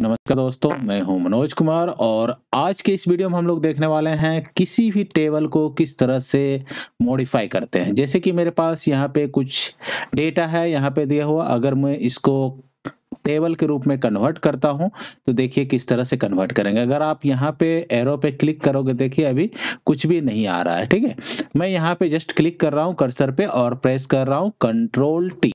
नमस्कार दोस्तों मैं हूं मनोज कुमार और आज के इस वीडियो में हम लोग देखने वाले हैं किसी भी टेबल को किस तरह से मॉडिफाई करते हैं जैसे कि मेरे पास यहाँ पे कुछ डेटा है यहाँ पे दिया हुआ अगर मैं इसको टेबल के रूप में कन्वर्ट करता हूं तो देखिए किस तरह से कन्वर्ट करेंगे अगर आप यहाँ पे एरो पे क्लिक करोगे देखिए अभी कुछ भी नहीं आ रहा है ठीक है मैं यहाँ पे जस्ट क्लिक कर रहा हूँ कर्सर पे और प्रेस कर रहा हूँ कंट्रोल टी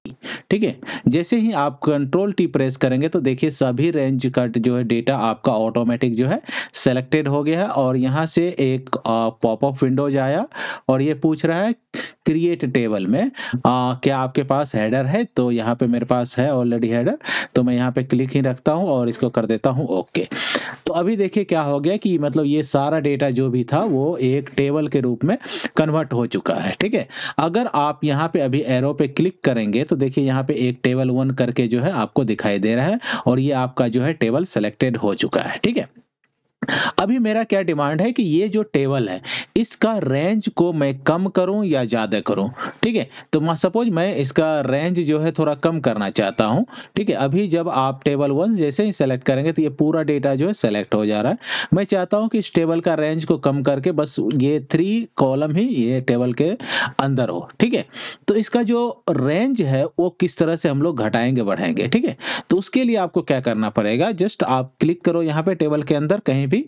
ठीक है जैसे ही आप कंट्रोल टी प्रेस करेंगे तो देखिए सभी रेंज कट जो है डेटा आपका ऑटोमेटिक जो है सेलेक्टेड हो गया है और यहाँ से एक पॉपअप विंडोज आया और ये पूछ रहा है क्रिएट टेबल में आ, क्या आपके पास हेडर है तो यहाँ पे मेरे पास है ऑलरेडी हेडर तो मैं यहाँ पे क्लिक ही रखता हूँ और इसको कर देता हूँ ओके तो अभी देखिए क्या हो गया कि मतलब ये सारा डेटा जो भी था वो एक टेबल के रूप में कन्वर्ट हो चुका है ठीक है अगर आप यहाँ पे अभी एरो पे क्लिक करेंगे तो देखिए यहाँ पे एक टेबल वन करके जो है आपको दिखाई दे रहा है और ये आपका जो है टेबल सेलेक्टेड हो चुका है ठीक है अभी मेरा क्या डिमांड है कि ये जो टेबल है इसका रेंज को मैं कम करूं या ज़्यादा करूं ठीक है तो मैं सपोज मैं इसका रेंज जो है थोड़ा कम करना चाहता हूं ठीक है अभी जब आप टेबल वन जैसे ही सेलेक्ट करेंगे तो ये पूरा डेटा जो है सेलेक्ट हो जा रहा है मैं चाहता हूं कि इस टेबल का रेंज को कम करके बस ये थ्री कॉलम ही ये टेबल के अंदर हो ठीक है तो इसका जो रेंज है वो किस तरह से हम लोग घटाएंगे बढ़ाएंगे ठीक है तो उसके लिए आपको क्या करना पड़ेगा जस्ट आप क्लिक करो यहाँ पे टेबल के अंदर कहीं भी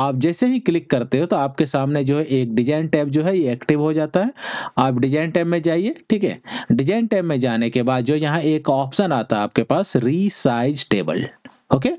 आप जैसे ही क्लिक करते हो तो आपके सामने जो है एक डिजाइन टैब जो है ये एक्टिव हो जाता है आप डिजाइन टैब में जाइए ठीक है डिजाइन टैब में जाने के बाद जो यहाँ एक ऑप्शन आता है आपके पास रीसाइज टेबल ओके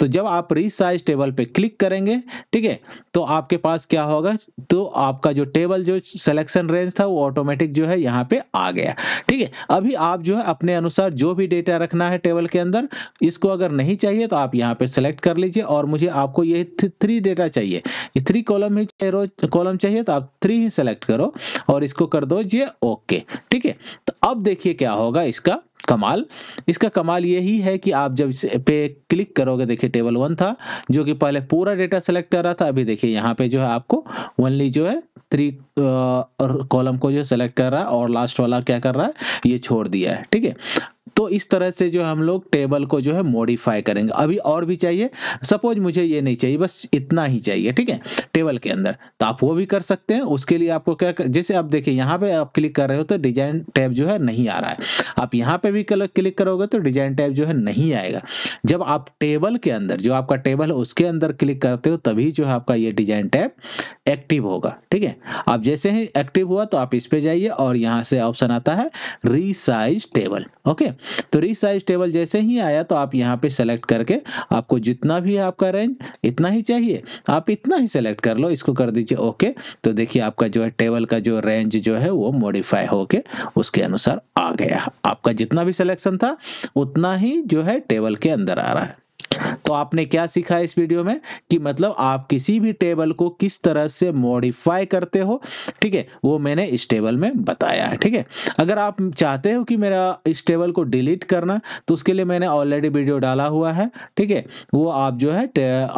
तो जब आप रिसाइज टेबल पे क्लिक करेंगे ठीक है तो आपके पास क्या होगा तो आपका जो टेबल जो सिलेक्शन रेंज था वो ऑटोमेटिक जो है यहाँ पे आ गया ठीक है अभी आप जो है अपने अनुसार जो भी डेटा रखना है टेबल के अंदर इसको अगर नहीं चाहिए तो आप यहाँ पे सेलेक्ट कर लीजिए और मुझे आपको ये थ्री डेटा चाहिए थ्री कॉलम ही कॉलम चाहिए तो आप थ्री ही सेलेक्ट करो और इसको कर दो ये ओके ठीक है तो अब देखिए क्या होगा इसका कमाल इसका कमाल यही है कि आप जब इस पे क्लिक करोगे देखिए टेबल वन था जो कि पहले पूरा डेटा सेलेक्ट कर रहा था अभी देखिए यहाँ पे जो है आपको ओनली जो है थ्री कॉलम को जो सेलेक्ट कर रहा है और लास्ट वाला क्या कर रहा है ये छोड़ दिया है ठीक है तो इस तरह से जो हम लोग टेबल को जो है मॉडिफाई करेंगे अभी और भी चाहिए सपोज मुझे ये नहीं चाहिए बस इतना ही चाहिए ठीक है टेबल के अंदर तो आप वो भी कर सकते हैं उसके लिए आपको क्या कर... जैसे आप देखिए यहाँ पे आप क्लिक कर रहे हो तो डिजाइन टैब जो है नहीं आ रहा है आप यहाँ पे भी क्लिक करोगे तो डिजाइन टैब जो है नहीं आएगा जब आप टेबल के अंदर जो आपका टेबल है उसके अंदर क्लिक करते हो तभी जो है आपका ये डिजाइन टैब एक्टिव होगा ठीक है आप जैसे ही एक्टिव हुआ तो आप इस पे जाइए और यहाँ से ऑप्शन आता है रिसाइज टेबल ओके तो रिसाइज टेबल जैसे ही आया तो आप यहाँ पे सेलेक्ट करके आपको जितना भी आपका रेंज इतना ही चाहिए आप इतना ही सेलेक्ट कर लो इसको कर दीजिए ओके तो देखिए आपका जो है टेबल का जो रेंज जो है वो मॉडिफाई होके उसके अनुसार आ गया आपका जितना भी सिलेक्शन था उतना ही जो है टेबल के अंदर आ रहा है तो आपने क्या सीखा इस वीडियो में कि मतलब आप किसी भी टेबल को किस तरह से मॉडिफाई करते हो ठीक है वो मैंने इस टेबल में बताया है ठीक है अगर आप चाहते हो कि मेरा इस टेबल को डिलीट करना तो उसके लिए मैंने ऑलरेडी वीडियो डाला हुआ है ठीक है वो आप जो है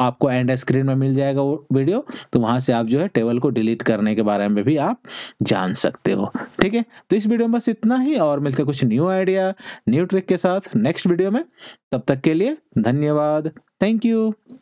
आपको एंड स्क्रीन में मिल जाएगा वो वीडियो तो वहाँ से आप जो है टेबल को डिलीट करने के बारे में भी आप जान सकते हो ठीक है तो इस वीडियो में बस इतना ही और मिलते कुछ न्यू आइडिया न्यू ट्रिक के साथ नेक्स्ट वीडियो में तब तक के लिए धन्यवाद थैंक यू